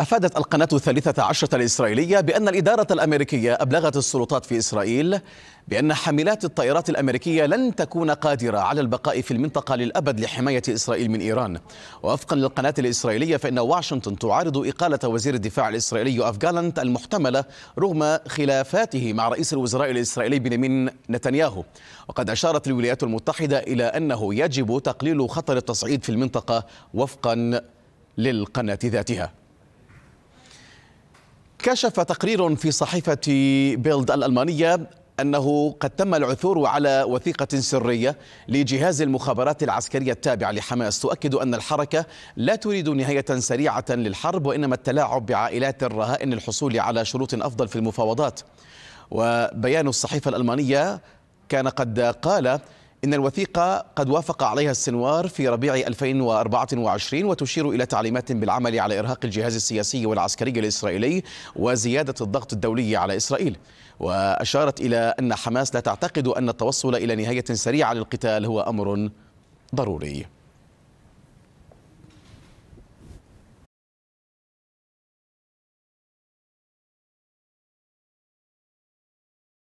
أفادت القناة الثالثة عشرة الإسرائيلية بأن الإدارة الأمريكية أبلغت السلطات في إسرائيل بأن حاملات الطائرات الأمريكية لن تكون قادرة على البقاء في المنطقة للأبد لحماية إسرائيل من إيران وفقا للقناة الإسرائيلية فإن واشنطن تعارض إقالة وزير الدفاع الإسرائيلي يوآف جالنت المحتملة رغم خلافاته مع رئيس الوزراء الإسرائيلي بنيامين نتنياهو وقد أشارت الولايات المتحدة إلى أنه يجب تقليل خطر التصعيد في المنطقة وفقا للقناة ذاتها كشف تقرير في صحيفة بيلد الألمانية أنه قد تم العثور على وثيقة سرية لجهاز المخابرات العسكرية التابع لحماس تؤكد أن الحركة لا تريد نهاية سريعة للحرب وإنما التلاعب بعائلات الرهائن للحصول على شروط أفضل في المفاوضات وبيان الصحيفة الألمانية كان قد قال إن الوثيقة قد وافق عليها السنوار في ربيع 2024 وتشير إلى تعليمات بالعمل على إرهاق الجهاز السياسي والعسكري الإسرائيلي وزيادة الضغط الدولي على إسرائيل وأشارت إلى أن حماس لا تعتقد أن التوصل إلى نهاية سريعة للقتال هو أمر ضروري